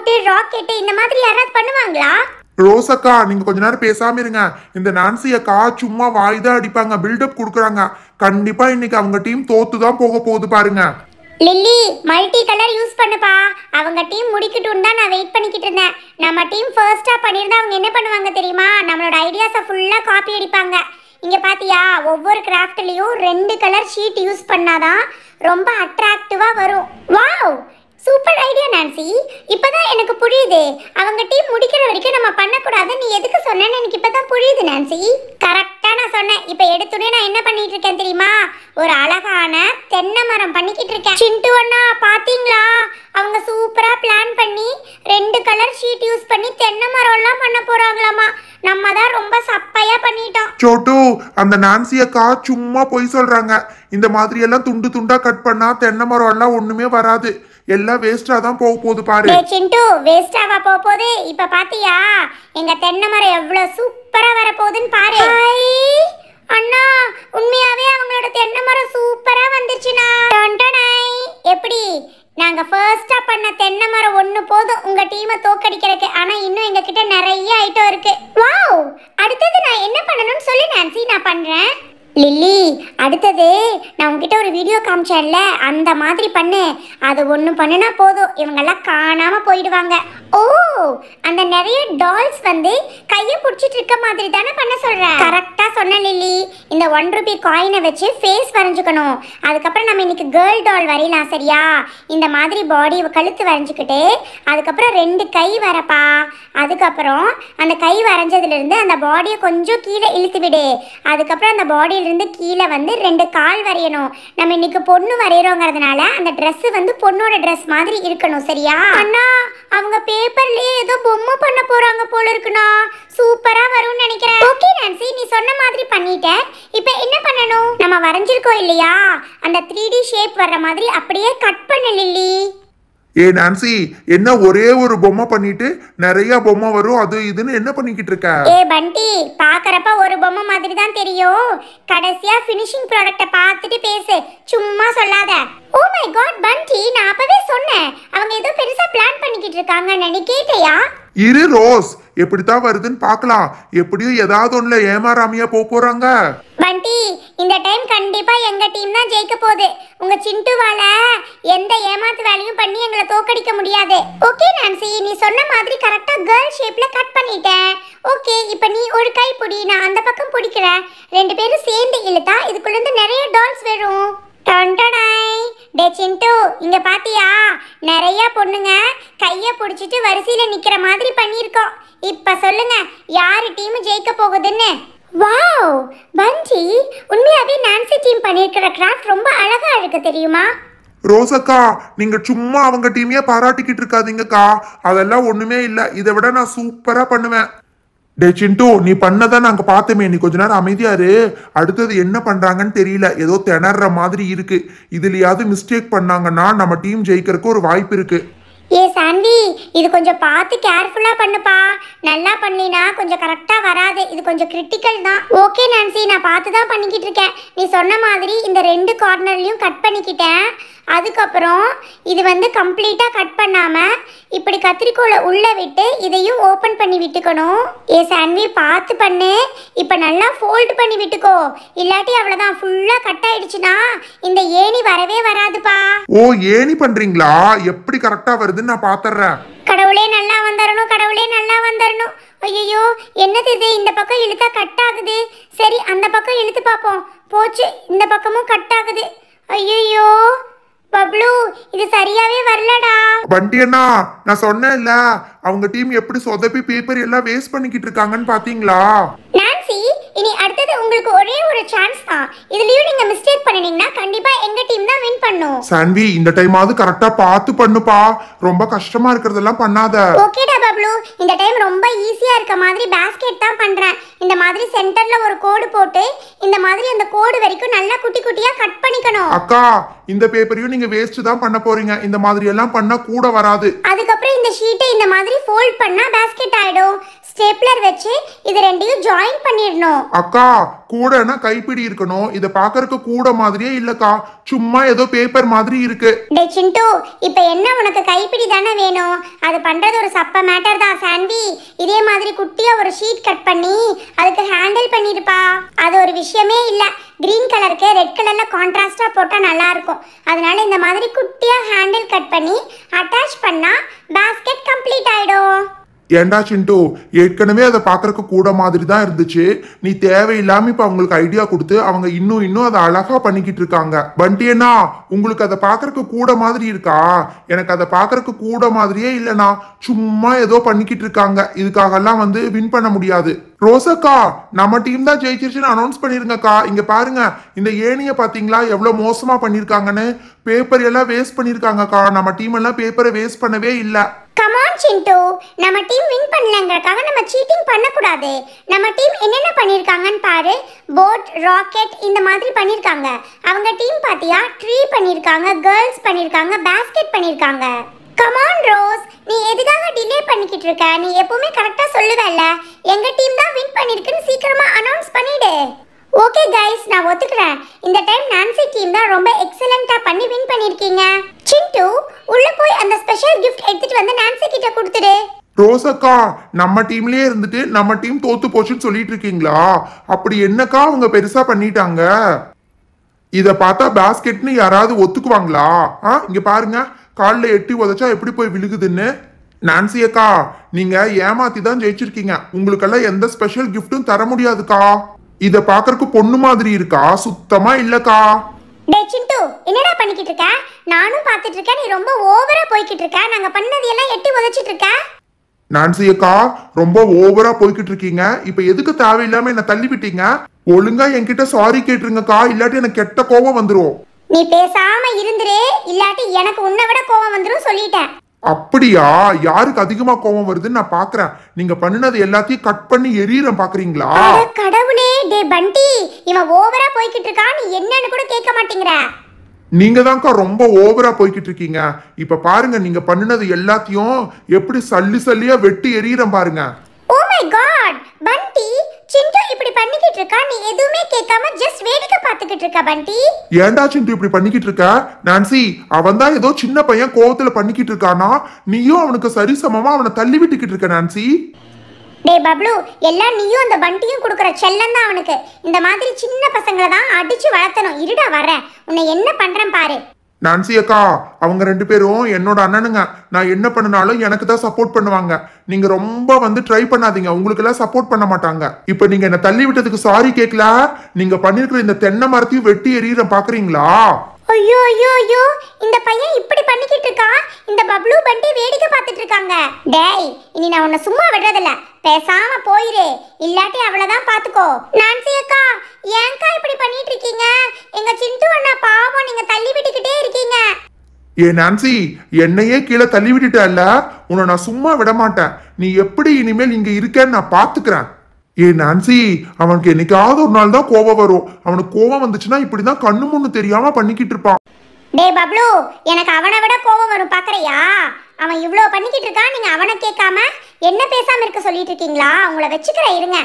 robot rocket இந்த மாதிரி யாராவது பண்ணுவாங்களா ரோஸ் அக்கா நீங்க கொஞ்ச நேரம் பேசாம இருங்க இந்த நான்சி அக்கா சும்மா வாய் தான் அடிப்பாங்க பில்டப் கொடுக்குறாங்க கண்டிப்பா இன்னைக்கு அவங்க டீம் தோத்து தான் போக போகுது பாருங்க லில்லி மல்டி கலர் யூஸ் பண்ணுப்பா அவங்க டீம் முடிக்கட்டும் தான் நான் வெயிட் பண்ணிக்கிட்டு இருந்தேன் நம்ம டீம் ஃபர்ஸ்டா பண்ணியிருந்தா அவங்க என்ன பண்ணுவாங்க தெரியுமா நம்மளோட ஐடியாஸை ஃபுல்லாக காப்பி அடிப்பாங்க இங்கே பார்த்தியா ஒவ்வொரு கிராஃப்ட்லேயும் ரெண்டு கலர் ஷீட் யூஸ் பண்ணாதான் ரொம்ப அட்ராக்டிவாக வரும் வாவ் சூப்பர் ஐடியா நான்சி இப்போதான் எனக்கு புரியுது அவங்க டீம் முடிக்கிற வரைக்கும் நம்ம பண்ணக்கூடாது நீ எதுக்கு சொன்னேன்னு எனக்கு தான் புரியுது நான்சி கரெக்டாக நான் சொன்னேன் இப்போ எடுத்துனே நான் என்ன பண்ணிட்டு இருக்கேன் தெரியுமா ஒரு அழகான தென்னை மரம் பண்ணிக்கிட்டு இருக்கேன் சிண்டு அண்ணா பார்த்தீங்களா அவங்க சூப்பராக பிளான் பண்ணி ரெண்டு கலர் ஷீட் யூஸ் பண்ணி தென்னை மரம் எல்லாம் பண்ண போறாங்களாமா நம்ம தான் ரொம்ப சப்பையா பண்ணிட்டோம் சோட்டு அந்த நான்சி அக்கா சும்மா பொய் சொல்றாங்க இந்த மாதிரி எல்லாம் துண்டு துண்டா கட் பண்ணா தென்னை மரம் எல்லாம் ஒண்ணுமே வராது எல்லாம் வேஸ்டா தான் போக போகுது பாரு சிண்டு வேஸ்டாவா போக போகுது இப்ப பாத்தியா எங்க தென்னை மரம் எவ்வளவு சூப்பர் லில்லி அடுத்தது நான் உங்ககிட்ட ஒரு வீடியோ காமிச்சேன்ல அந்த மாதிரி பண்ணு அது ஒன்று பண்ணுனா போதும் இவங்கெல்லாம் காணாமல் போயிடுவாங்க ஓ அந்த நிறைய டால்ஸ் வந்து கையை பிடிச்சிட்டு இருக்க மாதிரி தானே பண்ண சொல்கிறேன் கரெக்டாக சொன்ன லில்லி இந்த ஒன் ருபி காயினை வச்சு ஃபேஸ் வரைஞ்சிக்கணும் அதுக்கப்புறம் நம்ம இன்னைக்கு கேர்ள் டால் வரையலாம் சரியா இந்த மாதிரி பாடி கழுத்து வரைஞ்சிக்கிட்டு அதுக்கப்புறம் ரெண்டு கை வரப்பா அதுக்கப்புறம் அந்த கை வரைஞ்சதுலேருந்து அந்த பாடியை கொஞ்சம் கீழே இழுத்து விடு அதுக்கப்புறம் அந்த பாடியிலேருந்து கீழே வந்து ரெண்டு கால் வரையணும் நம்ம இன்னைக்கு பொண்ணு வரைகிறோங்கிறதுனால அந்த ட்ரெஸ்ஸு வந்து பொண்ணோட ட்ரெஸ் மாதிரி இருக்கணும் சரியா அண்ணா அவங்க பேப்பர்லேயே ஏதோ பொம்மை பண்ண போகிறாங்க போல இருக்குண்ணா சூப்பரா வரும்னு நினைக்கிறேன் ஓகே நான்சி நீ சொன்ன மாதிரி பண்ணிட்டேன் இப்போ என்ன பண்ணணும் நம்ம வரைஞ்சிருக்கோம் இல்லையா அந்த த்ரீ டி ஷேப் வர்ற மாதிரி அப்படியே கட் பண்ணு லில்லி ஏ நான்சி என்ன ஒரே ஒரு பொம்மை பண்ணிட்டு நிறைய பொம்மை வரும் அது இதுன்னு என்ன பண்ணிக்கிட்டு இருக்க ஏ பண்டி பாக்குறப்ப ஒரு பொம்மை மாதிரி தான் தெரியும் கடைசியா ஃபினிஷிங் ப்ராடக்ட்ட பார்த்துட்டு பேசு சும்மா சொல்லாத ஓ மை காட் பண்டி நான் அப்பவே சொன்னேன் அவங்க ஏதோ பெருசா பிளான் பண்ணிக்கிட்டு இருக்காங்க நினைக்கிட்டேயா இரு ரோஸ் எப்படித்தான் வருதுன்னு பார்க்கலாம் எப்படியும் ஏதாவது ஒண்ணுல ஏமாறாமையா போக போறாங்க பண்டி இந்த டைம் கண்டிப்பா எங்க டீம் தான் ஜெயிக்க போகுது உங்க சிண்டுவால எந்த ஏமாத்து வேலையும் பண்ணி எங்களை தோக்கடிக்க முடியாது ஓகே நான்சி நீ சொன்ன மாதிரி கரெக்டா கேர்ள் ஷேப்ல கட் பண்ணிட்டேன் ஓகே இப்போ நீ ஒரு கை பிடி நான் அந்த பக்கம் பிடிக்கிறேன் ரெண்டு பேரும் சேர்ந்து இழுத்தா இதுக்குள்ள இருந்து நிறைய டால்ஸ் வரும் டொண்டனாய் டே சிண்டு இங்க பாத்தியா நிறைய பொண்ணுங்க கைய புடிச்சிட்டு வரிசையில நிக்கிற மாதிரி பண்ணியிருக்கோம் இப்ப சொல்லுங்க யாரு டீம் ஜெயிக்க போகுதுன்னு வாவ் பஞ்சி உண்மையாவே நான்சி டீம் பண்ணியிருக்கிற கிராஃப்ட் ரொம்ப அழகா இருக்கு தெரியுமா ரோசக்கா நீங்க சும்மா அவங்க டீமையே பாராட்டிக்கிட்டு இருக்காதீங்கக்கா அதெல்லாம் ஒண்ணுமே இல்லை இதை விட நான் சூப்பரா பண்ணுவேன் டே சிண்டு நீ பண்ணதான் நாங்க பார்த்தோமே நீ கொஞ்ச நேரம் அமைதியாரு அடுத்தது என்ன பண்றாங்கன்னு தெரியல ஏதோ திணற மாதிரி இருக்கு இதுலயாவது மிஸ்டேக் பண்ணாங்கன்னா நம்ம டீம் ஜெயிக்கிறதுக்கு ஒரு வாய்ப்பு இருக்கு ஏ சாந்தி இது கொஞ்சம் பார்த்து கேர்ஃபுல்லாக பண்ணுப்பா நல்லா பண்ணினா கொஞ்சம் கரெக்டாக வராது இது கொஞ்சம் கிரிட்டிக்கல் தான் ஓகே நான்சி நான் பார்த்து தான் பண்ணிக்கிட்டு இருக்கேன் நீ சொன்ன மாதிரி இந்த ரெண்டு கார்னர்லயும் கட் பண்ணிக்கிட்டேன் அதுக்கப்புறம் இது வந்து கம்ப்ளீட்டாக கட் பண்ணாமல் இப்படி கத்திரிக்கோலை உள்ளே விட்டு இதையும் ஓப்பன் பண்ணி விட்டுக்கணும் ஏ சாண்ட்வி பார்த்து பண்ணு இப்போ நல்லா ஃபோல்டு பண்ணி விட்டுக்கோ இல்லாட்டி அவ்வளோதான் ஃபுல்லாக கட் ஆயிடுச்சுன்னா இந்த ஏணி வரவே வராதுப்பா ஓ ஏணி பண்ணுறீங்களா எப்படி கரெக்டாக வருதுன்னு நான் பார்த்துட்றேன் கடவுளே நல்லா வந்துடணும் கடவுளே நல்லா வந்துடணும் ஐயோ என்னது இது இந்த பக்கம் இழுத்தா கட் ஆகுது சரி அந்த பக்கம் இழுத்து பார்ப்போம் போச்சு இந்த பக்கமும் கட் ஆகுது ஐயோ பப்ளு இது சரியாவே வரலடா வண்டி அண்ணா நான் சொன்னேன்ல அவங்க டீம் எப்படி சொதப்பி பேப்பர் எல்லாம் வேஸ்ட் பண்ணிக்கிட்டு இருக்காங்கன்னு பாத்தீங்களா நான்சி இனி அடுத்தது உங்களுக்கு ஒரே ஒரு சான்ஸ் தான் இதுலயும் நீங்க மிஸ்டேக் பண்ணினீங்கன்னா கண்டிப்பா எங்க டீம் தான் வின் பண்ணும் சான்வி இந்த டைம் டைமாவது கரெக்டா பார்த்து பண்ணுப்பா ரொம்ப கஷ்டமா இருக்கிறதெல்லாம் பண்ணாத ஓகேடா பப்ளு இந்த டைம் ரொம்ப ஈஸியா இருக்க மாதிரி பாஸ்கெட் தான் பண்றேன் இந்த மாதிரி சென்டர்ல ஒரு கோடு போட்டு இந்த மாதிரி அந்த கோடு வரைக்கும் நல்லா குட்டி குட்டியா கட் பண்ணிக்கணும் அக்கா இந்த பேப்பரையும் நீங்க வேஸ்ட் தான் பண்ண போறீங்க இந்த மாதிரி எல்லாம் பண்ணா கூட வராது அதுக்கப்புறம் இந்த ஷீட்டை இந்த மாதிரி ஃபோல்ட் பண்ணா பேஸ்கெட் ஆயிடும் ஸ்டேப்லர் வச்சு இது ரெண்டையும் ஜாயின் பண்ணிடணும் அக்கா கூடனா கைப்பிடி இருக்கணும் இத பாக்குறதுக்கு கூட மாதிரியே இல்லக்கா சும்மா ஏதோ பேப்பர் மாதிரி இருக்கு டேய் சிண்டு இப்போ என்ன உனக்கு கைப்பிடி தானே வேணும் அது பண்றது ஒரு சப்ப மேட்டர் தான் சாண்டி இதே மாதிரி குட்டியா ஒரு ஷீட் கட் பண்ணி அதுக்கு ஹேண்டில் பண்ணிருப்பா அது ஒரு விஷயமே இல்லை க்ரீன் கலருக்கு ரெட் கலரில் போட்டா போட்டால் நல்லாயிருக்கும் அதனால இந்த மாதிரி குட்டியாக ஹேண்டில் கட் பண்ணி அட்டாச் பண்ணால் பேஸ்கெட் கம்ப்ளீட் ஆகிடும் ஏண்டா சிண்டு ஏற்கனவே அதை பார்க்குறக்கு கூட மாதிரி தான் இருந்துச்சு நீ தேவையில்லாமல் இப்போ அவங்களுக்கு ஐடியா கொடுத்து அவங்க இன்னும் இன்னும் அதை அழகாக பண்ணிக்கிட்டு இருக்காங்க பண்டியண்ணா உங்களுக்கு அதை பார்க்குறக்கு கூட மாதிரி இருக்கா எனக்கு அதை பார்க்குறக்கு கூட மாதிரியே இல்லைண்ணா சும்மா ஏதோ பண்ணிக்கிட்டு இருக்காங்க இதுக்காகலாம் வந்து வின் பண்ண முடியாது ரோசக்கா நம்ம டீம் தான் ஜெயிச்சிருச்சுன்னு அனௌன்ஸ் பண்ணிருங்கக்கா இங்க பாருங்க இந்த ஏனிய பாத்தீங்களா எவ்வளவு மோசமா பண்ணிருக்காங்கன்னு பேப்பர் எல்லாம் வேஸ்ட் பண்ணிருக்காங்கக்கா நம்ம டீம் எல்லாம் பேப்பரை வேஸ்ட் பண்ணவே இல்லை கமான் சிண்டு நம்ம டீம் வின் பண்ணலங்கிறக்காக நம்ம சீட்டிங் பண்ணக்கூடாது நம்ம டீம் என்னென்ன பண்ணியிருக்காங்கன்னு பாரு போட் ராக்கெட் இந்த மாதிரி பண்ணியிருக்காங்க அவங்க டீம் பார்த்தியா ட்ரீ பண்ணியிருக்காங்க கேர்ள்ஸ் பண்ணியிருக்காங்க பேஸ்கெட் பண்ணியிருக்காங்க கமான் ரோஸ் நீ எதுக்காக டிலே பண்ணிக்கிட்டு இருக்க நீ எப்பவுமே கரெக்டாக சொல்லுவேல்ல எங்கள் டீம் தான் வின் பண்ணியிருக்குன்னு சீக்கிரமாக அனௌன்ஸ் பண்ணிவிடு ஓகே கைஸ் நான் ஒத்துக்கிறேன் இந்த டைம் நான்சி டீம் தான் ரொம்ப எக்ஸ் டிஃப்ரெண்டா பண்ணி வின் பண்ணிருக்கீங்க சிண்டு உள்ள போய் அந்த ஸ்பெஷல் கிஃப்ட் எடுத்துட்டு வந்து நான்சி கிட்ட கொடுத்துடு ரோசக்கா நம்ம டீம்லயே இருந்துட்டு நம்ம டீம் தோத்து போச்சுன்னு சொல்லிட்டு இருக்கீங்களா அப்படி என்னக்கா அவங்க பெருசா பண்ணிட்டாங்க இத பார்த்தா பேஸ்கெட்னு யாராவது ஒத்துக்குவாங்களா ஆ இங்க பாருங்க காலில் எட்டி உதச்சா எப்படி போய் விழுகுதுன்னு நான்சியக்கா நீங்க ஏமாத்தி தான் ஜெயிச்சிருக்கீங்க உங்களுக்கெல்லாம் எந்த ஸ்பெஷல் கிஃப்டும் தர முடியாதுக்கா இத பாக்குறதுக்கு பொண்ணு மாதிரி இருக்கா சுத்தமா இல்லக்கா டே சிண்டு என்னடா பண்ணிக்கிட்டு இருக்க நானும் பார்த்துட்டு இருக்கேன் நீ ரொம்ப ஓவரா போய்கிட்டு இருக்க நாங்க பண்ணது எல்லாம் எட்டி உதச்சிட்டு இருக்க நான்சி அக்கா ரொம்ப ஓவரா போய்கிட்டு இருக்கீங்க இப்ப எதுக்கு தேவையில்லாம என்ன தள்ளி விட்டீங்க ஒழுங்கா என்கிட்ட சாரி கேட்டுருங்கக்கா இல்லாட்டி எனக்கு கெட்ட கோவம் வந்துரும் நீ பேசாம இருந்துரு இல்லாட்டி எனக்கு உன்னை விட கோவம் வந்துரும் சொல்லிட்டேன் அப்படியா யாருக்கு அதிகமா கோவம் வருதுன்னு நான் பாக்குறேன் நீங்க பண்ணினது எல்லாத்தையும் கட் பண்ணி எரியறேன் பாக்குறீங்களா கடவுளே டே பண்டி இவன் ஓவரா போய்கிட்டு இருக்கான் நீ என்னன்னு கூட கேட்க மாட்டேங்கிற நீங்க தான்க்கா ரொம்ப ஓவரா போய்கிட்டு இருக்கீங்க இப்ப பாருங்க நீங்க பண்ணுனது எல்லாத்தையும் எப்படி சல்லி சல்லியா வெட்டி எறியறேன் பாருங்க ஓ மை காட் பண்டி சிண்டு இப்படி பண்ணிக்கிட்டு இருக்கா நீ எதுவுமே கேட்காம ஜஸ்ட் வேடிக்கை பார்த்துக்கிட்டு இருக்கா பண்டி ஏன்டா சிண்டு இப்படி பண்ணிக்கிட்டு இருக்க நான்சி அவன் தான் ஏதோ சின்ன பையன் கோவத்துல பண்ணிக்கிட்டு இருக்கானா நீயும் அவனுக்கு சரிசமமா அவனை தள்ளி விட்டுக்கிட்டு இருக்க நான்சி டே பப்ளு எல்லாம் நீயும் அந்த பண்டியும் கொடுக்குற செல்லம் தான் அவனுக்கு இந்த மாதிரி சின்ன பசங்களை தான் அடிச்சு வளர்த்தணும் இருடா வரேன் உன்னை என்ன பண்றேன் பாரு நான்சி அக்கா அவங்க ரெண்டு பேரும் என்னோட அண்ணனுங்க நான் என்ன பண்ணினாலும் எனக்கு தான் சப்போர்ட் பண்ணுவாங்க நீங்க ரொம்ப வந்து ட்ரை பண்ணாதீங்க உங்களுக்கு எல்லாம் சப்போர்ட் பண்ண மாட்டாங்க இப்போ நீங்க என்ன தள்ளி விட்டதுக்கு சாரி கேட்கல நீங்க பண்ணிருக்கிற இந்த தென்னை மரத்தையும் வெட்டி எறியிற பாக்குறீங்களா ஐயோ ஐயோ ஐயோ இந்த பையன் இப்படி பண்ணிக்கிட்டு இருக்கான் இந்த பப்ளூ பண்டி வேடிக்கை பார்த்துட்டு இருக்காங்க டேய் இனி நான் உன்னை சும்மா விடுறதில்ல பேசாம போயிரு இல்லாட்டி அவ்வளவுதான் பாத்துக்கோ நான்சி அக்கா ஏங்கா இப்படி பண்ணிட்டு இருக்கீங்க எங்க சிந்து அண்ணா பாவம் நீங்க தள்ளி விட்டுக்கிட்டே இருக்கீங்க ஏ நான்சி என்னையே கீழே தள்ளி விட்டுட்டல்ல உன்னை நான் சும்மா விட மாட்டேன் நீ எப்படி இனிமேல் இங்க இருக்கேன்னு நான் பாத்துக்கிறேன் ஏ நான்சி அவனுக்கு என்னைக்காவது ஒரு நாள் தான் கோபம் வரும் அவனுக்கு கோபம் வந்துச்சுன்னா இப்படிதான் கண்ணு முன்னு தெரியாம பண்ணிக்கிட்டு இருப்பான் டேய் பப்ளு எனக்கு அவனை விட கோபம் வரும் பாக்குறியா அவன் இவ்வளோ பண்ணிக்கிட்டு இருக்கான் நீங்க அவனை கேட்காம என்ன பேசாமல் இருக்க சொல்லிட்டு இருக்கீங்களா உங்களை வச்சுக்கிறேன் இருங்க